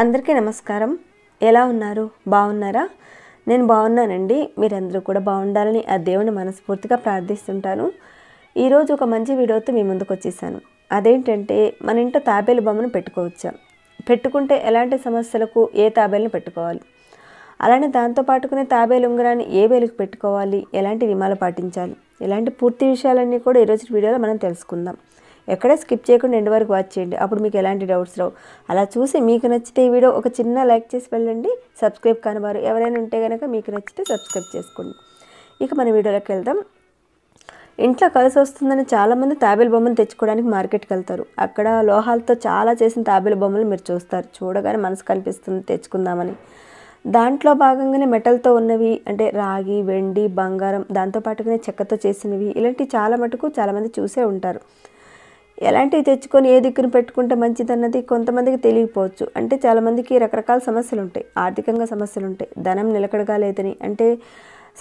అందరికీ నమస్కారం ఎలా ఉన్నారు బాగున్నారా నేను బాగున్నానండి మీరందరూ కూడా బాగుండాలని ఆ దేవుని మనస్ఫూర్తిగా ప్రార్థిస్తుంటాను ఈరోజు ఒక మంచి వీడియోతో మీ ముందుకు వచ్చేసాను అదేంటంటే మన ఇంట్లో తాబేలు బొమ్మను పెట్టుకోవచ్చా పెట్టుకుంటే ఎలాంటి సమస్యలకు ఏ తాబేలను పెట్టుకోవాలి అలానే దాంతో పాటుకునే తాబేలు ఉంగరాన్ని ఏ వేలుకు పెట్టుకోవాలి ఎలాంటి నియమాలు పాటించాలి ఇలాంటి పూర్తి విషయాలన్నీ కూడా ఈరోజు వీడియోలో మనం తెలుసుకుందాం ఎక్కడ స్కిప్ చేయకుండా ఎండ్ వరకు వాచ్ చేయండి అప్పుడు మీకు ఎలాంటి డౌట్స్ రావు అలా చూసి మీకు నచ్చితే ఈ వీడియో ఒక చిన్న లైక్ చేసి వెళ్ళండి సబ్స్క్రైబ్ కానివారు ఎవరైనా ఉంటే కనుక మీకు నచ్చితే సబ్స్క్రైబ్ చేసుకోండి ఇక మన వీడియోలోకి వెళ్దాం ఇంట్లో కలిసి వస్తుందని చాలామంది తాబేలు బొమ్మలు తెచ్చుకోవడానికి మార్కెట్కి వెళ్తారు అక్కడ లోహాలతో చాలా చేసిన తాబేలు బొమ్మలు మీరు చూస్తారు చూడగానే మనసు కనిపిస్తుంది తెచ్చుకుందామని దాంట్లో భాగంగానే మెటల్తో ఉన్నవి అంటే రాగి వెండి బంగారం దాంతోపాటుగానే చెక్కతో చేసినవి ఇలాంటివి చాలా మటుకు చాలామంది చూసే ఉంటారు ఎలాంటివి తెచ్చుకొని ఏ దిక్కును పెట్టుకుంటే మంచిదన్నది కొంతమందికి తెలియకపోవచ్చు అంటే చాలామందికి రకరకాల సమస్యలు ఉంటాయి ఆర్థికంగా సమస్యలు ఉంటాయి ధనం నిలకడగా లేదని అంటే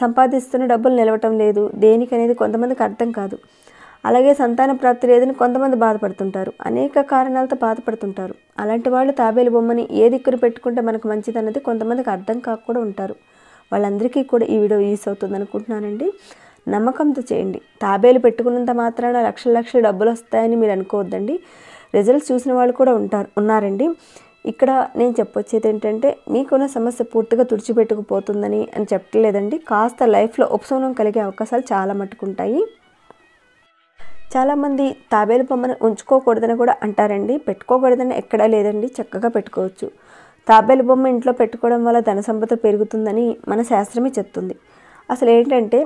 సంపాదిస్తున్న డబ్బులు నిలవటం లేదు దేనికి అనేది కొంతమందికి అర్థం కాదు అలాగే సంతాన ప్రాప్తి లేదని కొంతమంది బాధపడుతుంటారు అనేక కారణాలతో బాధపడుతుంటారు అలాంటి వాళ్ళు తాబేలు బొమ్మని ఏ దిక్కును పెట్టుకుంటే మనకు మంచిదన్నది కొంతమందికి అర్థం కాకుండా ఉంటారు వాళ్ళందరికీ కూడా ఈ వీడియో యూస్ అవుతుంది అనుకుంటున్నానండి నమ్మకంతో చేయండి తాబేలు పెట్టుకున్నంత మాత్రాన లక్షల లక్షల డబ్బులు వస్తాయని మీరు అనుకోవద్దండి రిజల్ట్స్ చూసిన వాళ్ళు కూడా ఉంటారు ఉన్నారండి ఇక్కడ నేను చెప్పొచ్చేది ఏంటంటే మీకున్న సమస్య పూర్తిగా తుడిచిపెట్టుకుపోతుందని అని చెప్పలేదండి కాస్త లైఫ్లో ఉపశమనం కలిగే అవకాశాలు చాలా మట్టుకుంటాయి చాలామంది తాబేలు బొమ్మను ఉంచుకోకూడదని కూడా అంటారండి పెట్టుకోకూడదని ఎక్కడా లేదండి చక్కగా పెట్టుకోవచ్చు తాబేలు బొమ్మ ఇంట్లో పెట్టుకోవడం వల్ల ధన సంపద పెరుగుతుందని మన శాస్త్రమే చెప్తుంది అసలు ఏంటంటే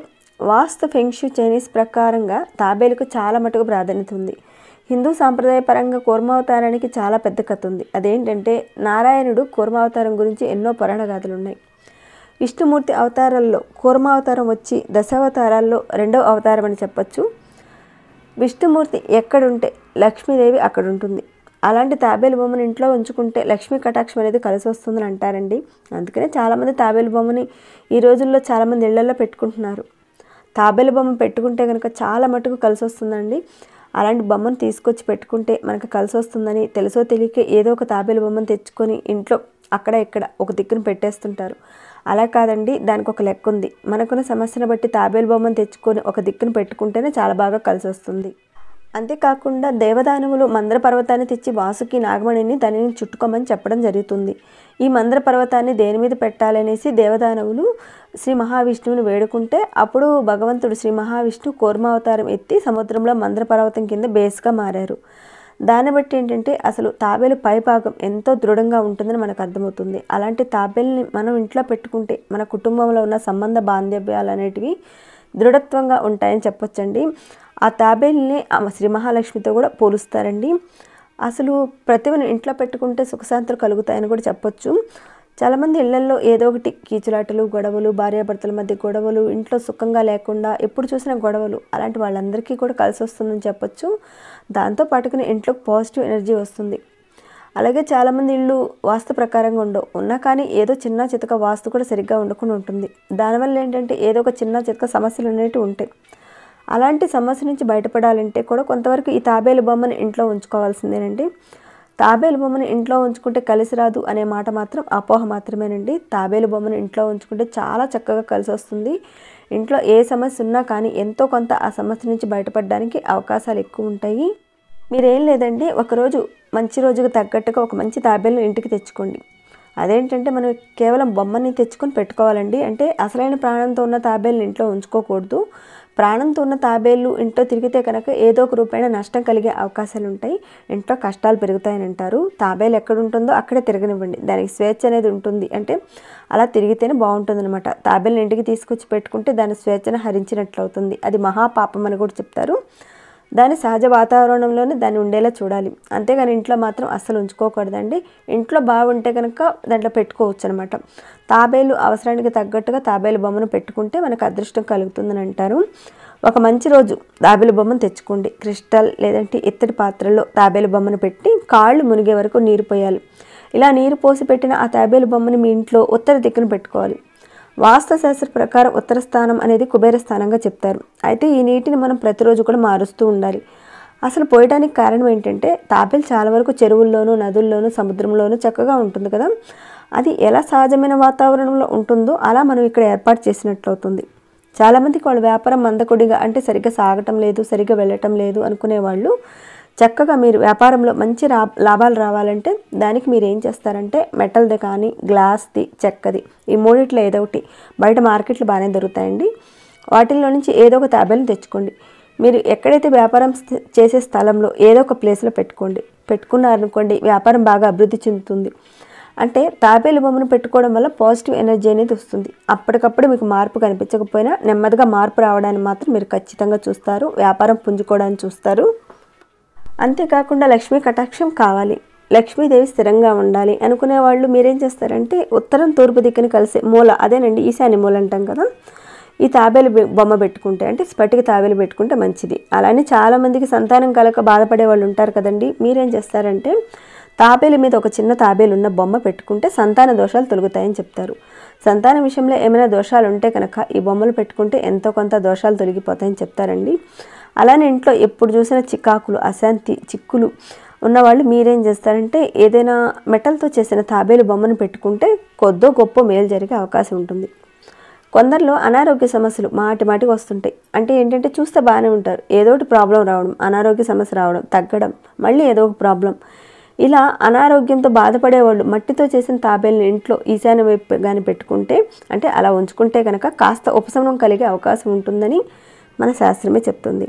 వాస్తు ఫెంగ్షు చైనీస్ ప్రకారంగా తాబేలుకు చాలా మటుకు ప్రాధాన్యత ఉంది హిందూ సాంప్రదాయపరంగా కూర్మావతారానికి చాలా పెద్ద కథ ఉంది అదేంటంటే నారాయణుడు కూర్మావతారం గురించి ఎన్నో పురాణ గాథలు ఉన్నాయి విష్ణుమూర్తి అవతారాల్లో కూర్మావతారం వచ్చి దశావతారాల్లో రెండవ అవతారం అని చెప్పచ్చు విష్ణుమూర్తి ఎక్కడుంటే లక్ష్మీదేవి అక్కడ ఉంటుంది అలాంటి తాబేలు బొమ్మను ఇంట్లో ఉంచుకుంటే లక్ష్మీ కటాక్షం అనేది కలిసి వస్తుందని అంటారండి అందుకనే చాలామంది తాబేలు బొమ్మని ఈ రోజుల్లో చాలామంది ఇళ్లలో పెట్టుకుంటున్నారు తాబేలు బొమ్మ పెట్టుకుంటే కనుక చాలా మటుకు కలిసి వస్తుందండి అలాంటి బొమ్మను తీసుకొచ్చి పెట్టుకుంటే మనకు కలిసి వస్తుందని తెలుసో తెలియక ఏదో ఒక తాబేలు బొమ్మను తెచ్చుకొని ఇంట్లో అక్కడ ఇక్కడ ఒక దిక్కును పెట్టేస్తుంటారు అలా కాదండి దానికి ఒక లెక్క ఉంది మనకున్న సమస్యను బట్టి తాబేలు బొమ్మను తెచ్చుకొని ఒక దిక్కును పెట్టుకుంటేనే చాలా బాగా కలిసి వస్తుంది అంతేకాకుండా దేవదానువులు మందర పర్వతాన్ని తెచ్చి వాసుకి నాగమణిని దానిని చుట్టుకోమని చెప్పడం జరుగుతుంది ఈ మందర పర్వతాన్ని దేని మీద పెట్టాలనేసి దేవదానవులు శ్రీ మహావిష్ణువుని వేడుకుంటే అప్పుడు భగవంతుడు శ్రీ మహావిష్ణువు కోర్మావతారం ఎత్తి సముద్రంలో మంద్రపర్వతం పర్వతం కింద బేస్గా మారారు దాన్ని బట్టి ఏంటంటే అసలు తాబేలు పైభాగం ఎంతో దృఢంగా ఉంటుందని మనకు అర్థమవుతుంది అలాంటి తాబేల్ని మనం ఇంట్లో పెట్టుకుంటే మన కుటుంబంలో ఉన్న సంబంధ బాంధవ్యాలు అనేటివి దృఢత్వంగా ఉంటాయని చెప్పొచ్చండి ఆ తాబేల్ని శ్రీ మహాలక్ష్మితో కూడా పోలుస్తారండి అసలు ప్రతిభను ఇంట్లో పెట్టుకుంటే సుఖశాంతులు కలుగుతాయని కూడా చెప్పొచ్చు చాలామంది ఇళ్లల్లో ఏదో ఒకటి కీచులాటలు గొడవలు భార్యాభర్తల మధ్య గొడవలు ఇంట్లో సుఖంగా లేకుండా ఎప్పుడు చూసినా గొడవలు అలాంటి వాళ్ళందరికీ కూడా కలిసి వస్తుందని చెప్పొచ్చు దాంతో పాటుకుని ఇంట్లో పాజిటివ్ ఎనర్జీ వస్తుంది అలాగే చాలామంది ఇళ్ళు వాస్తు ప్రకారంగా ఉండవు ఉన్నా కానీ ఏదో చిన్న చితక వాస్తు కూడా సరిగ్గా ఉండకుండా ఉంటుంది దానివల్ల ఏంటంటే ఏదో ఒక చిన్న చితక సమస్యలు అనేవి ఉంటాయి అలాంటి సమస్య నుంచి బయటపడాలంటే కూడా కొంతవరకు ఈ తాబేలు బొమ్మను ఇంట్లో ఉంచుకోవాల్సిందేనండి తాబేలు బొమ్మను ఇంట్లో ఉంచుకుంటే కలిసి రాదు అనే మాట మాత్రం అపోహ మాత్రమేనండి తాబేలు బొమ్మను ఇంట్లో ఉంచుకుంటే చాలా చక్కగా కలిసి వస్తుంది ఇంట్లో ఏ సమస్య ఉన్నా కానీ ఎంతో కొంత ఆ సమస్య నుంచి బయటపడడానికి అవకాశాలు ఎక్కువ ఉంటాయి మీరేం లేదండి ఒకరోజు మంచి రోజుకు తగ్గట్టుగా ఒక మంచి తాబేలను ఇంటికి తెచ్చుకోండి అదేంటంటే మనం కేవలం బొమ్మని తెచ్చుకొని పెట్టుకోవాలండి అంటే అసలైన ప్రాణంతో ఉన్న తాబేలను ఇంట్లో ఉంచుకోకూడదు ప్రాణంతో ఉన్న తాబేళ్లు ఇంట్లో తిరిగితే కనుక ఏదో ఒక రూపాయిన నష్టం కలిగే అవకాశాలు ఉంటాయి ఇంట్లో కష్టాలు పెరుగుతాయని అంటారు తాబేలు ఎక్కడ ఉంటుందో అక్కడే తిరగనివ్వండి దానికి స్వేచ్ఛ అనేది ఉంటుంది అంటే అలా తిరిగితేనే బాగుంటుంది అనమాట తాబేలను ఇంటికి తీసుకొచ్చి పెట్టుకుంటే దాని స్వేచ్ఛను హరించినట్లు అవుతుంది అది మహాపాపం అని కూడా చెప్తారు దాని సహజ వాతావరణంలోనే దాన్ని ఉండేలా చూడాలి అంతేగాని ఇంట్లో మాత్రం అస్సలు ఉంచుకోకూడదండి ఇంట్లో బాగుంటే కనుక దాంట్లో పెట్టుకోవచ్చు అనమాట తాబేలు అవసరానికి తగ్గట్టుగా తాబేలు బొమ్మను పెట్టుకుంటే మనకు అదృష్టం కలుగుతుందని అంటారు ఒక మంచి రోజు తాబేలు బొమ్మను తెచ్చుకోండి క్రిస్టల్ లేదంటే ఇత్తడి పాత్రలో తాబేలు బొమ్మను పెట్టి కాళ్ళు మునిగే వరకు నీరు పోయాలి ఇలా నీరు పోసి పెట్టిన ఆ తాబేలు బొమ్మని మీ ఇంట్లో ఉత్తర దిక్కున పెట్టుకోవాలి వాస్తుశాస్త్ర ప్రకారం ఉత్తర స్థానం అనేది కుబేర స్థానంగా చెప్తారు అయితే ఈ నీటిని మనం ప్రతిరోజు కూడా మారుస్తూ ఉండాలి అసలు పోయడానికి కారణం ఏంటంటే తాపిల్ చాలా వరకు చెరువుల్లోనూ నదుల్లోనూ సముద్రంలోనూ చక్కగా ఉంటుంది కదా అది ఎలా సహజమైన వాతావరణంలో ఉంటుందో అలా మనం ఇక్కడ ఏర్పాటు చేసినట్లవుతుంది చాలామందికి వాళ్ళ వ్యాపారం మందకొడిగా అంటే సరిగ్గా సాగటం లేదు సరిగ్గా వెళ్ళటం లేదు అనుకునే వాళ్ళు చక్కగా మీరు వ్యాపారంలో మంచి లాభాలు రావాలంటే దానికి మీరు ఏం చేస్తారంటే మెటల్ది కానీ గ్లాస్ది చెక్కది ఈ మూడిట్లో ఏదో ఒకటి బయట మార్కెట్లు బాగానే దొరుకుతాయండి వాటిల్లో నుంచి ఏదో ఒక తాబేలు తెచ్చుకోండి మీరు ఎక్కడైతే వ్యాపారం చేసే స్థలంలో ఏదో ఒక ప్లేస్లో పెట్టుకోండి పెట్టుకున్నారనుకోండి వ్యాపారం బాగా అభివృద్ధి చెందుతుంది అంటే తాబేలు బొమ్మను పెట్టుకోవడం వల్ల పాజిటివ్ ఎనర్జీ అనేది వస్తుంది అప్పటికప్పుడు మీకు మార్పు కనిపించకపోయినా నెమ్మదిగా మార్పు రావడానికి మాత్రం మీరు ఖచ్చితంగా చూస్తారు వ్యాపారం పుంజుకోవడానికి చూస్తారు అంతేకాకుండా లక్ష్మీ కటాక్షం కావాలి లక్ష్మీదేవి స్థిరంగా ఉండాలి అనుకునే వాళ్ళు మీరేం చేస్తారంటే ఉత్తరం తూర్పు దిక్కున కలిసే మూల అదేనండి ఈశాన్య మూల అంటాం కదా ఈ తాబేలు బొమ్మ పెట్టుకుంటే అంటే స్పటికి తాబేలు పెట్టుకుంటే మంచిది అలానే చాలామందికి సంతానం కలక బాధపడే వాళ్ళు ఉంటారు కదండి మీరేం చేస్తారంటే తాబేలు మీద ఒక చిన్న తాబేలు ఉన్న బొమ్మ పెట్టుకుంటే సంతాన దోషాలు తొలుగుతాయని చెప్తారు సంతాన విషయంలో ఏమైనా దోషాలు ఉంటే కనుక ఈ బొమ్మలు పెట్టుకుంటే ఎంతో కొంత దోషాలు తొలగిపోతాయని చెప్తారండి అలానే ఇంట్లో ఎప్పుడు చూసినా చికాకులు అశాంతి చిక్కులు ఉన్నవాళ్ళు మీరేం చేస్తారంటే ఏదైనా మెటల్తో చేసిన తాబేలు బొమ్మను పెట్టుకుంటే కొద్దో గొప్ప మేలు జరిగే అవకాశం ఉంటుంది కొందరిలో అనారోగ్య సమస్యలు మాటి మాటికి వస్తుంటాయి అంటే ఏంటంటే చూస్తే బాగానే ఉంటారు ఏదోటి ప్రాబ్లం రావడం అనారోగ్య సమస్య రావడం తగ్గడం మళ్ళీ ఏదో ఒక ప్రాబ్లం ఇలా అనారోగ్యంతో బాధపడేవాళ్ళు మట్టితో చేసిన తాబేలను ఇంట్లో ఈశాన్య వైపు కానీ పెట్టుకుంటే అంటే అలా ఉంచుకుంటే కనుక కాస్త ఉపశమనం కలిగే అవకాశం ఉంటుందని మన శాస్త్రమే చెప్తుంది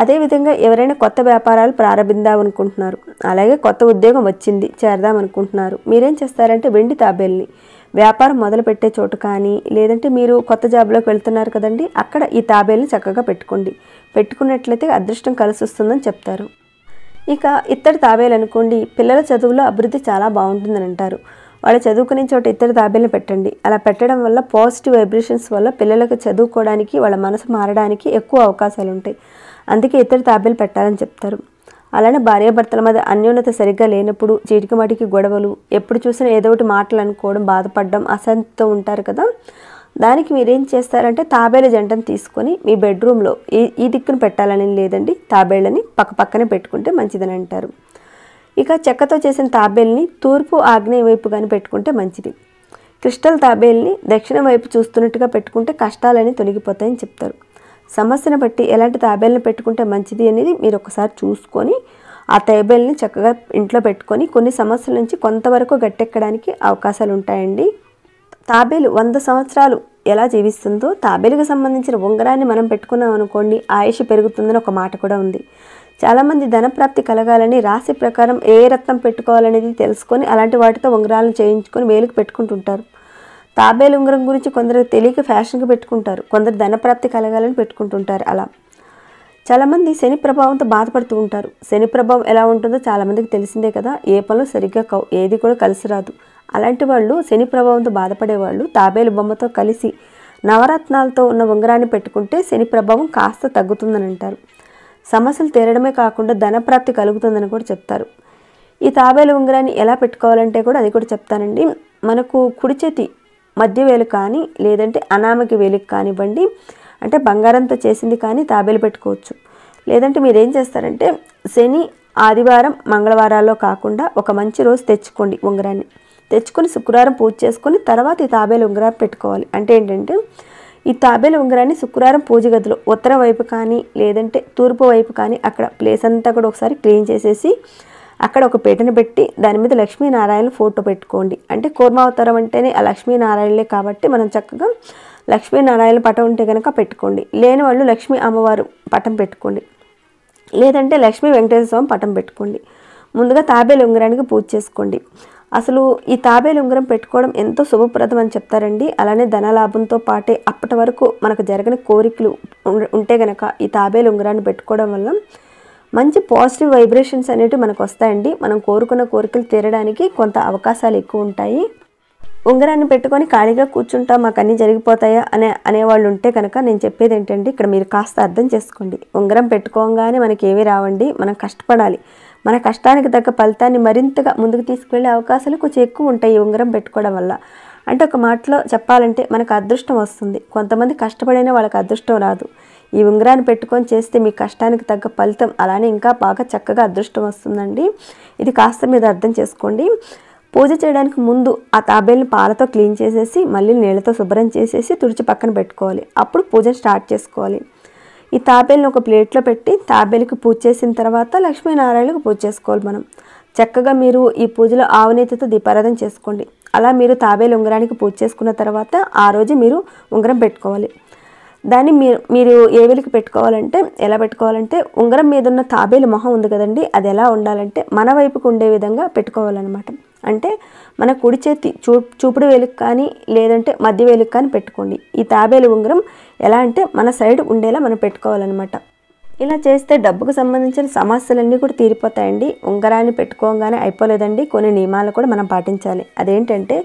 అదేవిధంగా ఎవరైనా కొత్త వ్యాపారాలు ప్రారంభిద్దామనుకుంటున్నారు అలాగే కొత్త ఉద్యోగం వచ్చింది చేరదామనుకుంటున్నారు మీరేం చేస్తారంటే వెండి తాబేల్ని వ్యాపారం మొదలుపెట్టే చోటు కానీ లేదంటే మీరు కొత్త జాబ్లోకి వెళ్తున్నారు కదండి అక్కడ ఈ తాబేల్ని చక్కగా పెట్టుకోండి పెట్టుకున్నట్లయితే అదృష్టం కలిసి వస్తుందని చెప్తారు ఇక ఇత్తడి తాబేలు అనుకోండి పిల్లల చదువులో అభివృద్ధి చాలా బాగుంటుందని అంటారు వాళ్ళు చదువుకునే చోట ఇతర తాబేలను పెట్టండి అలా పెట్టడం వల్ల పాజిటివ్ వైబ్రేషన్స్ వల్ల పిల్లలకు చదువుకోవడానికి వాళ్ళ మనసు మారడానికి ఎక్కువ అవకాశాలు ఉంటాయి అందుకే ఇతర తాబేలు పెట్టాలని చెప్తారు అలానే భార్యాభర్తల మీద అన్యోన్యత సరిగ్గా లేనప్పుడు చీటికమాటికి గొడవలు ఎప్పుడు చూసినా ఏదో ఒకటి మాటలు అనుకోవడం బాధపడడం అసంతతో ఉంటారు కదా దానికి మీరేం చేస్తారంటే తాబేలు జంటను తీసుకొని మీ బెడ్రూమ్లో ఈ ఈ దిక్కును పెట్టాలని లేదండి తాబేళ్ళని పక్క పక్కనే పెట్టుకుంటే మంచిదని అంటారు ఇక చెక్కతో చేసిన తాబేల్ని తూర్పు ఆగ్నేయ వైపు కానీ పెట్టుకుంటే మంచిది క్రిస్టల్ తాబేల్ని దక్షిణ వైపు చూస్తున్నట్టుగా పెట్టుకుంటే కష్టాలని తొలగిపోతాయని చెప్తారు సమస్యను బట్టి ఎలాంటి తాబేల్ని పెట్టుకుంటే మంచిది అనేది మీరు ఒకసారి చూసుకొని ఆ తాబేల్ని చక్కగా ఇంట్లో పెట్టుకొని కొన్ని సమస్యల నుంచి కొంతవరకు గట్టెక్కడానికి అవకాశాలు ఉంటాయండి తాబేలు వంద సంవత్సరాలు ఎలా జీవిస్తుందో తాబేలుకు సంబంధించిన ఉంగరాన్ని మనం పెట్టుకున్నాం అనుకోండి ఆయుష్ పెరుగుతుందని ఒక మాట కూడా ఉంది చాలామంది ధనప్రాప్తి కలగాలని రాశి ప్రకారం ఏ రత్నం పెట్టుకోవాలనేది తెలుసుకొని అలాంటి వాటితో ఉంగరాలను చేయించుకొని వేలుకు పెట్టుకుంటుంటారు తాబేలు ఉంగరం గురించి కొందరు తెలియక ఫ్యాషన్గా పెట్టుకుంటారు కొందరు ధనప్రాప్తి కలగాలని పెట్టుకుంటుంటారు అలా చాలామంది శని ప్రభావంతో బాధపడుతూ ఉంటారు శని ప్రభావం ఎలా ఉంటుందో చాలామందికి తెలిసిందే కదా ఏ పనులు సరిగ్గా కవు ఏది కూడా కలిసి రాదు అలాంటి వాళ్ళు శని ప్రభావంతో బాధపడేవాళ్ళు తాబేలు బొమ్మతో కలిసి నవరత్నాలతో ఉన్న ఉంగరాన్ని పెట్టుకుంటే శని ప్రభావం కాస్త తగ్గుతుందని అంటారు సమస్యలు తీరడమే కాకుండా ధనప్రాప్తి కలుగుతుందని కూడా చెప్తారు ఈ తాబేలు ఉంగరాన్ని ఎలా పెట్టుకోవాలంటే కూడా అది కూడా చెప్తానండి మనకు కుడి చేతి మధ్య వేలు కానీ లేదంటే అనామకి వేలికి కానివ్వండి అంటే బంగారంతో చేసింది కానీ తాబేలు పెట్టుకోవచ్చు లేదంటే మీరు ఏం చేస్తారంటే శని ఆదివారం మంగళవారాల్లో కాకుండా ఒక మంచి రోజు తెచ్చుకోండి ఉంగరాన్ని తెచ్చుకొని శుక్రవారం పూజ చేసుకొని తర్వాత ఈ తాబేలు ఉంగరాన్ని పెట్టుకోవాలి అంటే ఏంటంటే ఈ తాబేలు ఉంగరాన్ని శుక్రవారం పూజ గదిలో ఉత్తర వైపు కానీ లేదంటే తూర్పు వైపు కానీ అక్కడ ప్లేస్ అంతా కూడా ఒకసారి క్లీన్ చేసేసి అక్కడ ఒక పీటను పెట్టి దాని మీద లక్ష్మీనారాయణ ఫోటో పెట్టుకోండి అంటే కూర్మావతారం అంటేనే ఆ లక్ష్మీనారాయణలే కాబట్టి మనం చక్కగా లక్ష్మీనారాయణ పటం ఉంటే కనుక పెట్టుకోండి లేని వాళ్ళు లక్ష్మీ అమ్మవారు పటం పెట్టుకోండి లేదంటే లక్ష్మీ వెంకటేశ్వర స్వామి పటం పెట్టుకోండి ముందుగా తాబేలు ఉంగరానికి పూజ చేసుకోండి అసలు ఈ తాబేలు ఉంగరం పెట్టుకోవడం ఎంతో శుభప్రదం అని చెప్తారండి అలానే ధనలాభంతో పాటే అప్పటి వరకు మనకు జరగని కోరికలు ఉంటే గనక ఈ తాబేలు ఉంగరాన్ని పెట్టుకోవడం వల్ల మంచి పాజిటివ్ వైబ్రేషన్స్ అనేవి మనకు వస్తాయండి మనం కోరుకున్న కోరికలు తీరడానికి కొంత అవకాశాలు ఎక్కువ ఉంటాయి ఉంగరాన్ని పెట్టుకొని ఖాళీగా కూర్చుంటా మాకు అన్నీ జరిగిపోతాయా అనే అనేవాళ్ళు ఉంటే కనుక నేను చెప్పేది ఏంటంటే ఇక్కడ మీరు కాస్త అర్థం చేసుకోండి ఉంగరం పెట్టుకోగానే మనకి ఏమీ రావండి మనం కష్టపడాలి మన కష్టానికి తగ్గ ఫలితాన్ని మరింతగా ముందుకు తీసుకువెళ్ళే అవకాశాలు కొంచెం ఎక్కువ ఉంటాయి ఈ ఉంగరం పెట్టుకోవడం వల్ల అంటే ఒక మాటలో చెప్పాలంటే మనకు అదృష్టం వస్తుంది కొంతమంది కష్టపడైనా వాళ్ళకి అదృష్టం రాదు ఈ ఉంగరాన్ని పెట్టుకొని చేస్తే మీ కష్టానికి తగ్గ ఫలితం అలానే ఇంకా బాగా చక్కగా అదృష్టం వస్తుందండి ఇది కాస్త మీరు అర్థం చేసుకోండి పూజ చేయడానికి ముందు ఆ తాబేల్ని పాలతో క్లీన్ చేసేసి మళ్ళీ నీళ్ళతో శుభ్రం చేసేసి తుడిచి పక్కన పెట్టుకోవాలి అప్పుడు పూజ స్టార్ట్ చేసుకోవాలి ఈ తాబేలుని ఒక ప్లేట్లో పెట్టి తాబేలికి పూజ చేసిన తర్వాత లక్ష్మీనారాయణకు పూజ చేసుకోవాలి మనం చక్కగా మీరు ఈ పూజలో ఆవునేతితో దీపారాధన చేసుకోండి అలా మీరు తాబేలు ఉంగరానికి పూజ చేసుకున్న తర్వాత ఆ రోజు మీరు ఉంగరం పెట్టుకోవాలి దాన్ని మీరు మీరు ఏ వెలికి పెట్టుకోవాలంటే ఎలా పెట్టుకోవాలంటే ఉంగరం మీద ఉన్న తాబేలు మొహం ఉంది కదండి అది ఎలా ఉండాలంటే మన వైపుకు ఉండే విధంగా పెట్టుకోవాలన్నమాట అంటే మన కుడి చేతి చూ చూపుడు వేలుకు కానీ లేదంటే మధ్య వేలుకు కానీ పెట్టుకోండి ఈ తాబేలు ఉంగరం ఎలా అంటే మన సైడ్ ఉండేలా మనం పెట్టుకోవాలన్నమాట ఇలా చేస్తే డబ్బుకు సంబంధించిన సమస్యలన్నీ కూడా తీరిపోతాయండి ఉంగరాన్ని పెట్టుకోగానే అయిపోలేదండి కొన్ని నియమాలు కూడా మనం పాటించాలి అదేంటంటే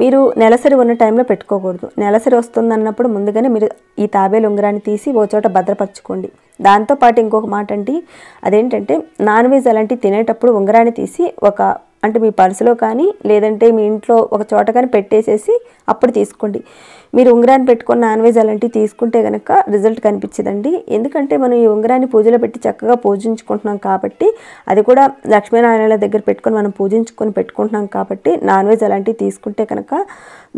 మీరు నెలసరి ఉన్న టైంలో పెట్టుకోకూడదు నెలసరి వస్తుందన్నప్పుడు ముందుగానే మీరు ఈ తాబేలు ఉంగరాన్ని తీసి ఓ చోట భద్రపరచుకోండి దాంతోపాటు ఇంకొక మాట అండి అదేంటంటే నాన్ వెజ్ అలాంటివి తినేటప్పుడు ఉంగరాన్ని తీసి ఒక అంటే మీ పర్సులో కానీ లేదంటే మీ ఇంట్లో ఒక చోట కానీ పెట్టేసేసి అప్పుడు తీసుకోండి మీరు ఉంగరాన్ని పెట్టుకుని నాన్ వెజ్ అలాంటివి తీసుకుంటే కనుక రిజల్ట్ కనిపించదండి ఎందుకంటే మనం ఈ ఉంగరాన్ని పూజలో పెట్టి చక్కగా పూజించుకుంటున్నాం కాబట్టి అది కూడా లక్ష్మీనారాయణల దగ్గర పెట్టుకొని మనం పూజించుకొని పెట్టుకుంటున్నాం కాబట్టి నాన్ వెజ్ అలాంటివి తీసుకుంటే కనుక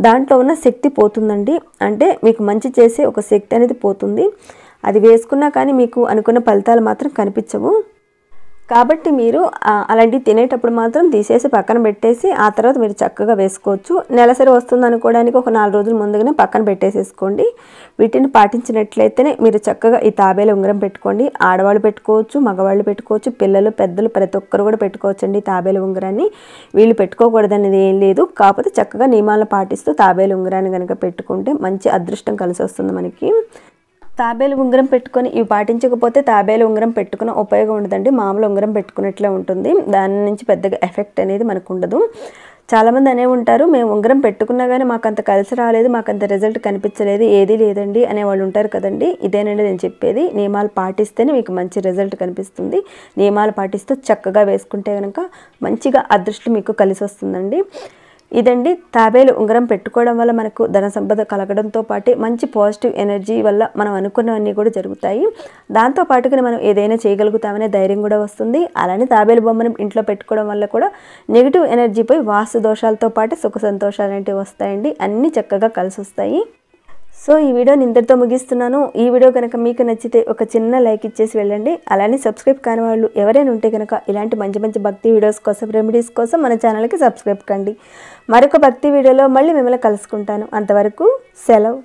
దాంట్లో ఉన్న శక్తి పోతుందండి అంటే మీకు మంచి చేసే ఒక శక్తి అనేది పోతుంది అది వేసుకున్నా కానీ మీకు అనుకున్న ఫలితాలు మాత్రం కనిపించవు కాబట్టి మీరు అలాంటివి తినేటప్పుడు మాత్రం తీసేసి పక్కన పెట్టేసి ఆ తర్వాత మీరు చక్కగా వేసుకోవచ్చు నెలసరి వస్తుంది అనుకోవడానికి ఒక నాలుగు రోజుల ముందుగానే పక్కన పెట్టేసేసుకోండి వీటిని పాటించినట్లయితేనే మీరు చక్కగా ఈ తాబేలు ఉంగరం పెట్టుకోండి ఆడవాళ్ళు పెట్టుకోవచ్చు మగవాళ్ళు పెట్టుకోవచ్చు పిల్లలు పెద్దలు ప్రతి ఒక్కరు కూడా పెట్టుకోవచ్చండి తాబేలు ఉంగరాన్ని వీళ్ళు పెట్టుకోకూడదు అనేది ఏం లేదు కాకపోతే చక్కగా నియమాలు పాటిస్తూ తాబేలు ఉంగరాన్ని కనుక పెట్టుకుంటే మంచి అదృష్టం కలిసి వస్తుంది మనకి తాబేలు ఉంగరం పెట్టుకొని ఇవి పాటించకపోతే తాబేలు ఉంగరం పెట్టుకున్న ఉపయోగం ఉండదండి మామూలు ఉంగరం పెట్టుకున్నట్లే ఉంటుంది దాని నుంచి పెద్దగా ఎఫెక్ట్ అనేది మనకు ఉండదు చాలామంది అనే ఉంటారు మేము ఉంగరం పెట్టుకున్నా కానీ మాకు అంత కలిసి రాలేదు మాకు అంత రిజల్ట్ కనిపించలేదు ఏదీ లేదండి అనే వాళ్ళు ఉంటారు కదండి ఇదేనండి నేను చెప్పేది నియమాలు పాటిస్తేనే మీకు మంచి రిజల్ట్ కనిపిస్తుంది నియమాలు పాటిస్తూ చక్కగా వేసుకుంటే కనుక మంచిగా అదృష్టం మీకు కలిసి వస్తుందండి ఇదండి తాబేలు ఉంగరం పెట్టుకోవడం వల్ల మనకు ధన సంపద కలగడంతో పాటు మంచి పాజిటివ్ ఎనర్జీ వల్ల మనం అనుకున్నవన్నీ కూడా జరుగుతాయి దాంతో పాటుగా మనం ఏదైనా చేయగలుగుతామనే ధైర్యం కూడా వస్తుంది అలానే తాబేలు బొమ్మను ఇంట్లో పెట్టుకోవడం వల్ల కూడా నెగిటివ్ ఎనర్జీపై వాస్తు దోషాలతో పాటు సుఖ సంతోషాలు వస్తాయండి అన్నీ చక్కగా కలిసి వస్తాయి సో ఈ వీడియో ఇంతటితో ముగిస్తున్నాను ఈ వీడియో కనుక మీకు నచ్చితే ఒక చిన్న లైక్ ఇచ్చేసి వెళ్ళండి అలానే సబ్స్క్రైబ్ కాని వాళ్ళు ఎవరైనా ఉంటే కనుక ఇలాంటి మంచి మంచి భక్తి వీడియోస్ కోసం రెమెడీస్ కోసం మన ఛానల్కి సబ్స్క్రైబ్ కండి మరొక భక్తి వీడియోలో మళ్ళీ మిమ్మల్ని కలుసుకుంటాను అంతవరకు సెలవు